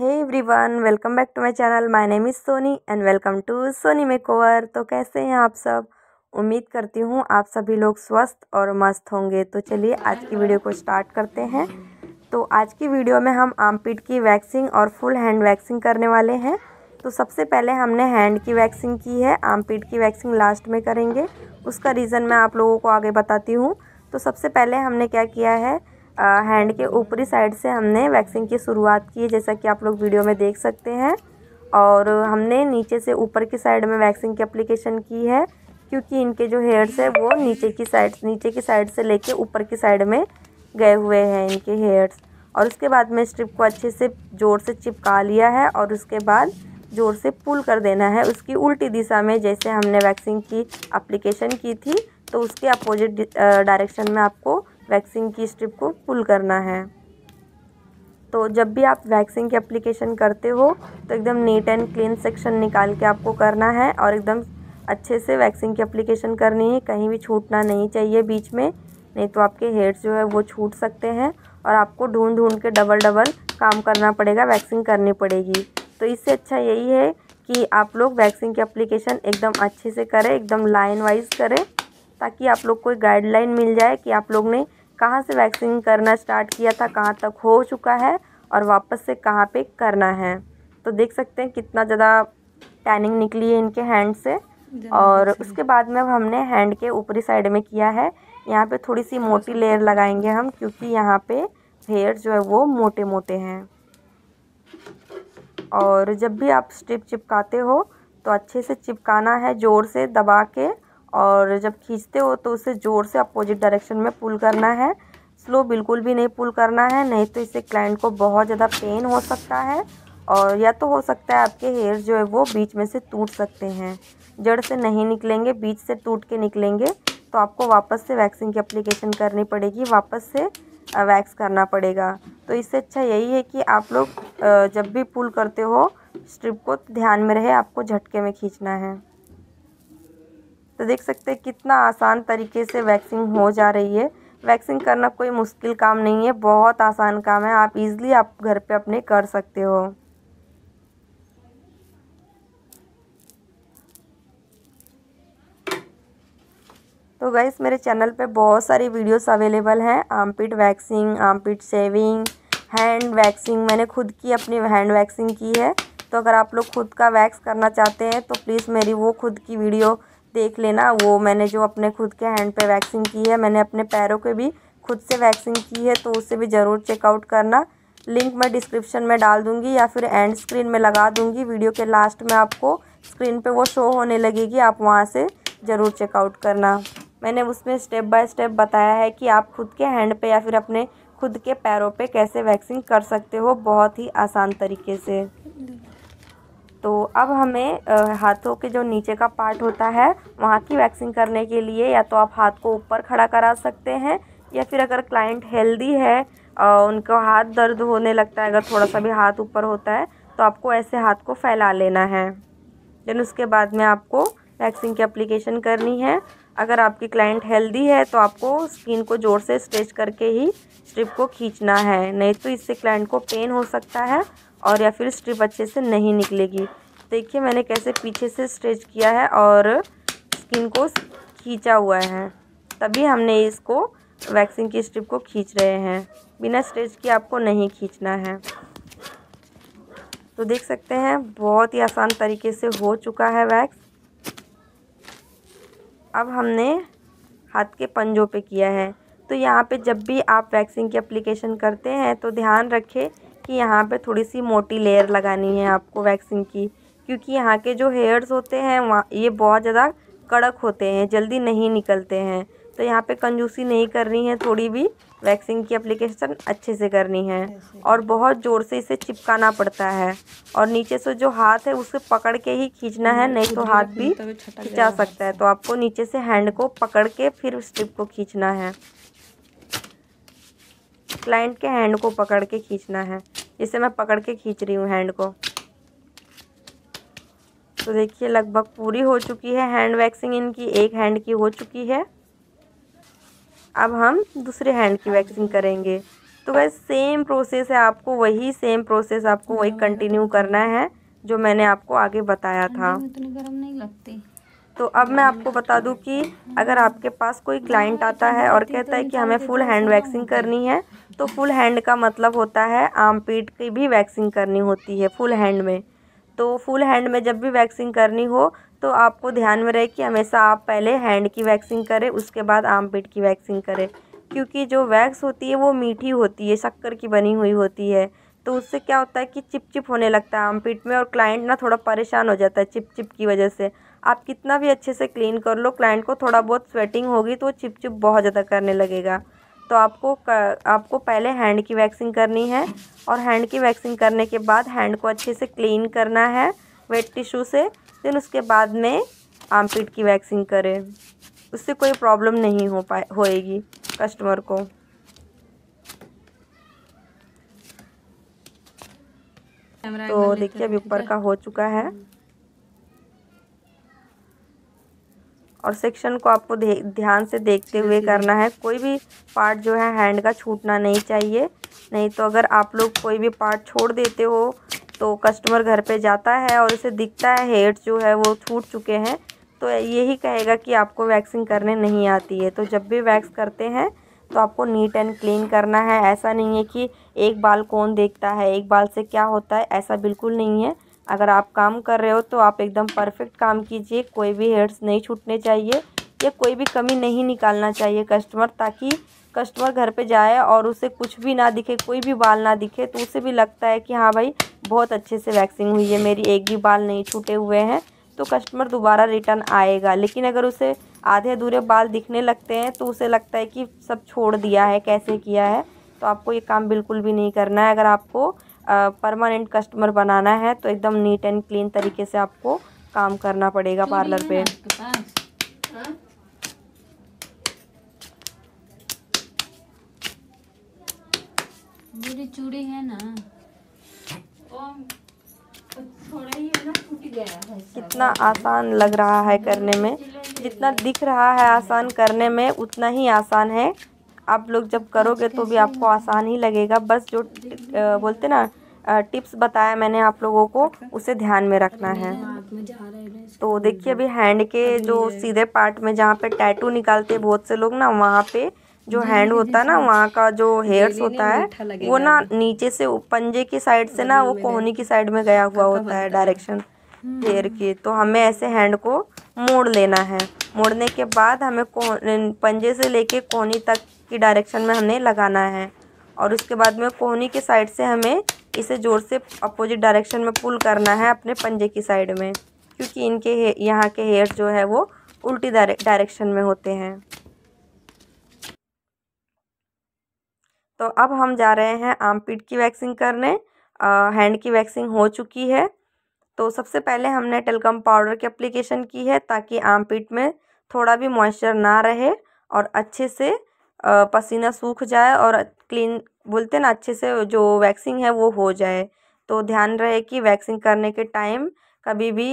Hey everyone welcome back to my channel my name is Soni and welcome to Soni makeover तो कैसे हैं आप सब उम्मीद करती हूँ आप सभी लोग स्वस्थ और मस्त होंगे तो चलिए आज की वीडियो को स्टार्ट करते हैं तो आज की वीडियो में हम आमपीट की वैक्सिंग और फुल हैंड वैक्सिंग करने वाले हैं तो सबसे पहले हमने हैंड की वैक्सिंग की है आमपीट की वैक्सिंग लास्ट में करेंगे उसका रीज़न मैं आप लोगों को आगे बताती हूँ तो सबसे पहले हमने क्या किया है हैंड के ऊपरी साइड से हमने वैक्सिंग की शुरुआत की है जैसा कि आप लोग वीडियो में देख सकते हैं और हमने नीचे से ऊपर की साइड में वैक्सिंग की अप्लीकेशन की है क्योंकि इनके जो हेयर्स है वो नीचे की साइड नीचे की साइड से लेके ऊपर की साइड में गए हुए हैं इनके हेयर्स और उसके बाद में स्ट्रिप को अच्छे से जोर से चिपका लिया है और उसके बाद जोर से पुल कर देना है उसकी उल्टी दिशा में जैसे हमने वैक्सिंग की अप्लीकेशन की थी तो उसके अपोजिट डायरेक्शन में आपको वैक्सिंग की स्ट्रिप को पुल करना है तो जब भी आप वैक्सिंग की अप्लीकेशन करते हो तो एकदम नीट एंड क्लीन सेक्शन निकाल के आपको करना है और एकदम अच्छे से वैक्सिंग की अप्लीकेशन करनी है कहीं भी छूटना नहीं चाहिए बीच में नहीं तो आपके हेड्स जो है वो छूट सकते हैं और आपको ढूंढ ढूंढ के डबल डबल काम करना पड़ेगा वैक्सिंग करनी पड़ेगी तो इससे अच्छा यही है कि आप लोग वैक्सीन की अप्लीकेशन एकदम अच्छे से करें एकदम लाइन वाइज करें ताकि आप लोग को गाइडलाइन मिल जाए कि आप लोग ने कहाँ से वैक्सिंग करना स्टार्ट किया था कहाँ तक हो चुका है और वापस से कहाँ पे करना है तो देख सकते हैं कितना ज़्यादा टैनिंग निकली है इनके हैंड से और अच्छा उसके बाद में अब हमने हैंड के ऊपरी साइड में किया है यहाँ पे थोड़ी सी अच्छा, मोटी लेयर लगाएंगे हम क्योंकि यहाँ पे हेयर जो है वो मोटे मोटे हैं और जब भी आप स्ट्रिप चिपकाते हो तो अच्छे से चिपकाना है ज़ोर से दबा के और जब खींचते हो तो उसे ज़ोर से अपोजिट डायरेक्शन में पुल करना है स्लो बिल्कुल भी नहीं पुल करना है नहीं तो इससे क्लाइंट को बहुत ज़्यादा पेन हो सकता है और या तो हो सकता है आपके हेयर जो है वो बीच में से टूट सकते हैं जड़ से नहीं निकलेंगे बीच से टूट के निकलेंगे तो आपको वापस से वैक्सिंग की अप्लीकेशन करनी पड़ेगी वापस से वैक्स करना पड़ेगा तो इससे अच्छा यही है कि आप लोग जब भी पुल करते हो स्ट्रिप को ध्यान में रहे आपको झटके में खींचना है तो देख सकते हैं कितना आसान तरीके से वैक्सिंग हो जा रही है वैक्सिंग करना कोई मुश्किल काम नहीं है बहुत आसान काम है आप इजीली आप घर पे अपने कर सकते हो तो गाइस मेरे चैनल पे बहुत सारी वीडियोस अवेलेबल हैं armpit waxing armpit shaving hand waxing मैंने खुद की अपनी हैंड वैक्सिंग की है तो अगर आप लोग खुद का वैक्स करना चाहते हैं तो प्लीज़ मेरी वो खुद की वीडियो देख लेना वो मैंने जो अपने खुद के हैंड पे वैक्सिंग की है मैंने अपने पैरों के भी खुद से वैक्सिंग की है तो उससे भी ज़रूर चेकआउट करना लिंक मैं डिस्क्रिप्शन में डाल दूँगी या फिर एंड स्क्रीन में लगा दूँगी वीडियो के लास्ट में आपको स्क्रीन पे वो शो होने लगेगी आप वहाँ से ज़रूर चेकआउट करना मैंने उसमें स्टेप बाय स्टेप बताया है कि आप खुद के हैंड पे या फिर अपने खुद के पैरों पे कैसे वैक्सिंग कर सकते हो बहुत ही आसान तरीके से तो अब हमें हाथों के जो नीचे का पार्ट होता है वहाँ की वैक्सिंग करने के लिए या तो आप हाथ को ऊपर खड़ा करा सकते हैं या फिर अगर क्लाइंट हेल्दी है उनका हाथ दर्द होने लगता है अगर थोड़ा सा भी हाथ ऊपर होता है तो आपको ऐसे हाथ को फैला लेना है देन उसके बाद में आपको वैक्सिंग की अप्लीकेशन करनी है अगर आपकी क्लाइंट हेल्दी है तो आपको स्किन को ज़ोर से स्ट्रेच करके ही स्ट्रिप को खींचना है नहीं तो इससे क्लाइंट को पेन हो सकता है और या फिर स्ट्रिप अच्छे से नहीं निकलेगी देखिए मैंने कैसे पीछे से स्ट्रेच किया है और स्किन को खींचा हुआ है तभी हमने इसको वैक्सिंग की स्ट्रिप को खींच रहे हैं बिना स्ट्रेच के आपको नहीं खींचना है तो देख सकते हैं बहुत ही आसान तरीके से हो चुका है वैक्स अब हमने हाथ के पंजों पे किया है तो यहाँ पे जब भी आप वैक्सिंग की एप्लीकेशन करते हैं तो ध्यान रखें कि यहाँ पे थोड़ी सी मोटी लेयर लगानी है आपको वैक्सिंग की क्योंकि यहाँ के जो हेयर्स होते हैं वहाँ ये बहुत ज़्यादा कड़क होते हैं जल्दी नहीं निकलते हैं तो यहाँ पे कंजूसी नहीं करनी है थोड़ी भी वैक्सिंग की अप्लीकेशन अच्छे से करनी है और बहुत ज़ोर से इसे चिपकाना पड़ता है और नीचे से जो हाथ है उसे पकड़ के ही खींचना है हाँ, नहीं तो हाथ भी खिंचा सकता है तो आपको नीचे से हैंड को पकड़ के फिर स्ट्रिप को खींचना है क्लाइंट के हैंड को पकड़ के खींचना है इसे मैं पकड़ के खींच रही हूँ हैंड को तो देखिए लगभग पूरी हो चुकी है हैंड वैक्सिंग इनकी एक हैंड की हो चुकी है अब हम दूसरे हैंड की वैक्सिंग करेंगे तो वह सेम प्रोसेस है आपको वही सेम प्रोसेस आपको वही कंटिन्यू करना है जो मैंने आपको आगे बताया था गर्म नहीं लगती तो अब मैं आपको बता दूं कि अगर आपके पास कोई क्लाइंट आता है और कहता है कि हमें फुल हैंड वैक्सिंग करनी है तो फुल हैंड का मतलब होता है आम पीठ की भी वैक्सिंग करनी होती है फुल हैंड में तो फुल हैंड में जब भी वैक्सिंग करनी हो तो आपको ध्यान में रहे कि हमेशा आप पहले हैंड की वैक्सिंग करें उसके बाद आम पीठ की वैक्सिंग करें क्योंकि जो वैक्स होती है वो मीठी होती है शक्कर की बनी हुई होती है तो उससे क्या होता है कि चिपचिप होने लगता है आम पीठ में और क्लाइंट ना थोड़ा परेशान हो जाता है चिपचिप की वजह से आप कितना भी अच्छे से क्लीन कर लो क्लाइंट को थोड़ा बहुत स्वेटिंग होगी तो वो चिप बहुत ज़्यादा करने लगेगा तो आपको कर, आपको पहले हैंड की वैक्सिंग करनी है और हैंड की वैक्सिंग करने के बाद हैंड को अच्छे से क्लीन करना है वेट टिश्यू से दिन उसके बाद में आमपीट की वैक्सिंग करें उससे कोई प्रॉब्लम नहीं हो पाए होएगी कस्टमर को तो देखिए अभी ऊपर का हो चुका है और सेक्शन को आपको ध्यान से देखते हुए करना है कोई भी पार्ट जो है हैंड का छूटना नहीं चाहिए नहीं तो अगर आप लोग कोई भी पार्ट छोड़ देते हो तो कस्टमर घर पे जाता है और उसे दिखता है हेड जो है वो छूट चुके हैं तो यही कहेगा कि आपको वैक्सिंग करने नहीं आती है तो जब भी वैक्स करते हैं तो आपको नीट एंड क्लीन करना है ऐसा नहीं है कि एक बाल कौन देखता है एक बाल से क्या होता है ऐसा बिल्कुल नहीं है अगर आप काम कर रहे हो तो आप एकदम परफेक्ट काम कीजिए कोई भी हेड्स नहीं छूटने चाहिए या कोई भी कमी नहीं निकालना चाहिए कस्टमर ताकि कस्टमर घर पे जाए और उसे कुछ भी ना दिखे कोई भी बाल ना दिखे तो उसे भी लगता है कि हाँ भाई बहुत अच्छे से वैक्सिंग हुई है मेरी एक भी बाल नहीं छूटे हुए हैं तो कस्टमर दोबारा रिटर्न आएगा लेकिन अगर उसे आधे अधूरे बाल दिखने लगते हैं तो उसे लगता है कि सब छोड़ दिया है कैसे किया है तो आपको ये काम बिल्कुल भी नहीं करना है अगर आपको परमानेंट कस्टमर बनाना है तो एकदम नीट एंड क्लीन तरीके से आपको काम करना पड़ेगा पार्लर पे हाँ? मेरी चूड़ी है ना थोड़ा ही ना टूट गया कितना आसान लग रहा है करने में जितना दिख रहा है आसान करने में उतना ही आसान है आप लोग जब करोगे तो भी आपको आसान ही लगेगा बस जो बोलते ना टिप्स बताया मैंने आप लोगों को उसे ध्यान में रखना है तो देखिए अभी हैंड के जो सीधे पार्ट में जहाँ पे टैटू निकालते हैं बहुत से लोग ना वहाँ पे जो हैंड होता है ना वहाँ का जो हेयर्स होता है वो ना नीचे से पंजे की साइड से ना वो कोहनी की साइड में गया हुआ होता है डायरेक्शन हेयर के तो हमें ऐसे हैंड को मोड़ लेना है मोड़ने के बाद हमें को पंजे से लेके कोहनी तक की डायरेक्शन में हमें लगाना है और उसके बाद में कोहनी के साइड से हमें इसे ज़ोर से अपोजिट डायरेक्शन में पुल करना है अपने पंजे की साइड में क्योंकि इनके यहाँ के हेयर जो है वो उल्टी डायरेक्शन में होते हैं तो अब हम जा रहे हैं आम की वैक्सिंग करने आ, हैंड की वैक्सिंग हो चुकी है तो सबसे पहले हमने टेलकम पाउडर की अप्लीकेशन की है ताकि आम पीठ में थोड़ा भी मॉइस्चर ना रहे और अच्छे से पसीना सूख जाए और क्लीन बोलते हैं ना अच्छे से जो वैक्सिंग है वो हो जाए तो ध्यान रहे कि वैक्सिंग करने के टाइम कभी भी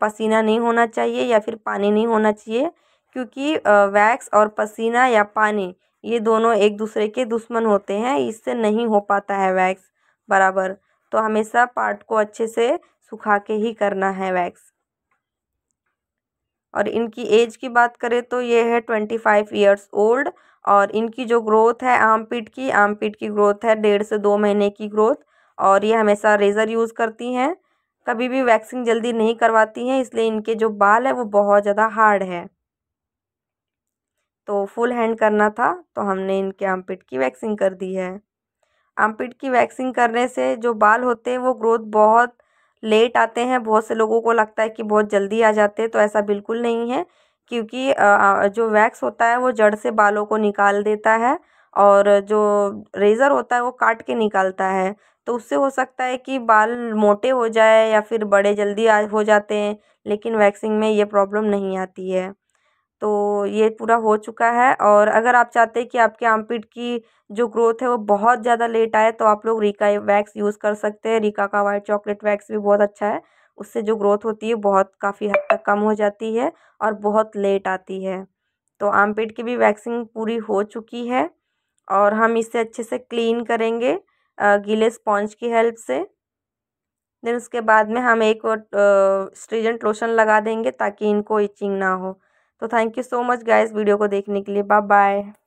पसीना नहीं होना चाहिए या फिर पानी नहीं होना चाहिए क्योंकि वैक्स और पसीना या पानी ये दोनों एक दूसरे के दुश्मन होते हैं इससे नहीं हो पाता है वैक्स बराबर तो हमेशा पार्ट को अच्छे से सुखा के ही करना है वैक्स और इनकी एज की बात करें तो ये है ट्वेंटी फाइव ईयर्स ओल्ड और इनकी जो ग्रोथ है आम की आम की ग्रोथ है डेढ़ से दो महीने की ग्रोथ और ये हमेशा रेज़र यूज़ करती हैं कभी भी वैक्सिंग जल्दी नहीं करवाती हैं इसलिए इनके जो बाल है वो बहुत ज़्यादा हार्ड है तो फुल हैंड करना था तो हमने इनके आमपिट की वैक्सिंग कर दी है आमपिट की वैक्सिंग करने से जो बाल होते हैं वो ग्रोथ बहुत लेट आते हैं बहुत से लोगों को लगता है कि बहुत जल्दी आ जाते हैं तो ऐसा बिल्कुल नहीं है क्योंकि जो वैक्स होता है वो जड़ से बालों को निकाल देता है और जो रेज़र होता है वो काट के निकालता है तो उससे हो सकता है कि बाल मोटे हो जाए या फिर बड़े जल्दी हो जाते हैं लेकिन वैक्सिंग में ये प्रॉब्लम नहीं आती है तो ये पूरा हो चुका है और अगर आप चाहते हैं कि आपके आर्मपिट की जो ग्रोथ है वो बहुत ज़्यादा लेट आए तो आप लोग रिका वैक्स यूज़ कर सकते हैं रिका का वाइट चॉकलेट वैक्स भी बहुत अच्छा है उससे जो ग्रोथ होती है बहुत काफ़ी हद तक कम हो जाती है और बहुत लेट आती है तो आर्मपिट की भी वैक्सिंग पूरी हो चुकी है और हम इसे अच्छे से क्लीन करेंगे गीले स्पॉन्ज की हेल्प से देन उसके बाद में हम एक स्ट्रीजेंट लोशन लगा देंगे ताकि इनको इचिंग ना हो तो thank you so much guys video को देखने के लिए बाय बाय